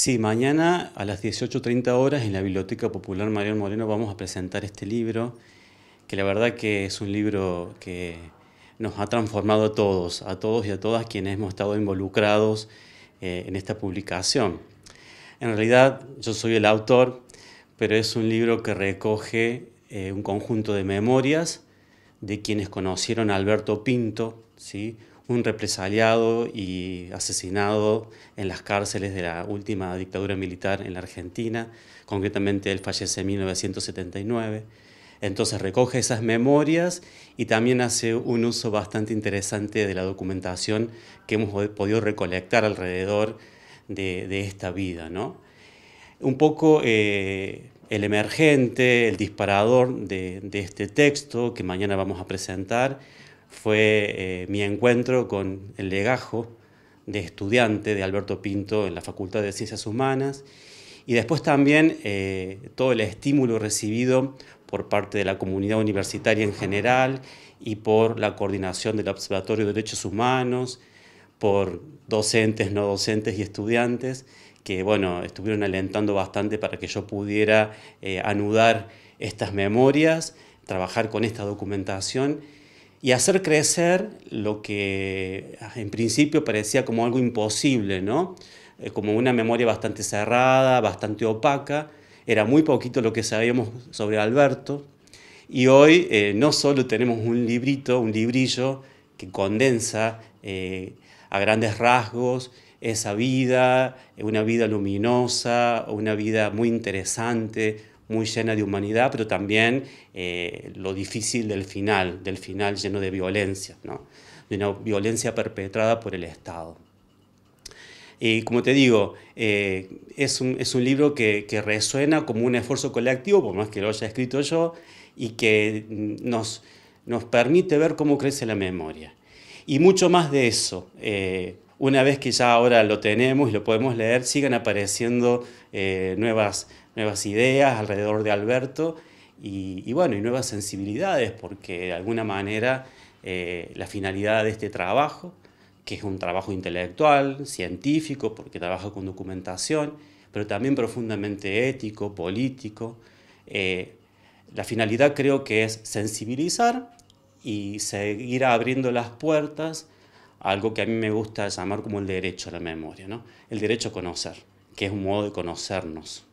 Sí, mañana a las 18.30 horas en la Biblioteca Popular Mariano Moreno vamos a presentar este libro, que la verdad que es un libro que nos ha transformado a todos, a todos y a todas quienes hemos estado involucrados eh, en esta publicación. En realidad yo soy el autor, pero es un libro que recoge eh, un conjunto de memorias de quienes conocieron a Alberto Pinto, ¿sí? un represaliado y asesinado en las cárceles de la última dictadura militar en la Argentina, concretamente él fallece en 1979. Entonces recoge esas memorias y también hace un uso bastante interesante de la documentación que hemos podido recolectar alrededor de, esta vida. Un poco eh, el emergente, el disparador de este texto que mañana vamos a presentar, fue eh, mi encuentro con el legajo de estudiante de Alberto Pinto en la Facultad de Ciencias Humanas y después también eh, todo el estímulo recibido por parte de la comunidad universitaria en general y por la coordinación del Observatorio de Derechos Humanos, por docentes, no docentes y estudiantes que bueno, estuvieron alentando bastante para que yo pudiera eh, anudar estas memorias, trabajar con esta documentación y hacer crecer lo que ah, en principio parecía como algo imposible, ¿no? Eh, como una memoria bastante cerrada, bastante opaca. Era muy poquito lo que sabíamos sobre Alberto. Y hoy eh, no solo tenemos un librito, un librillo que condensa eh, a grandes rasgos esa vida, una vida luminosa, una vida muy interesante, muy llena de humanidad, pero también eh, lo difícil del final, del final lleno de violencia, ¿no? de una violencia perpetrada por el Estado. Y como te digo, eh, es, un, libro que, resuena como un esfuerzo colectivo, por más que lo haya escrito yo, y que mm, nos, nos permite ver cómo crece la memoria. Y mucho más de eso, eh, una vez que ya ahora lo tenemos y lo podemos leer, sigan apareciendo nuevas, nuevas ideas alrededor de Alberto y, bueno, y nuevas sensibilidades, porque de alguna manera eh, la finalidad de este trabajo, que es un trabajo intelectual, científico, porque trabaja con documentación, pero también profundamente ético, político. Eh, la finalidad creo que es sensibilizar y seguir abriendo las puertas a algo que a mí me gusta llamar como el derecho a la memoria, ¿no? el derecho a conocer, que es un modo de conocernos.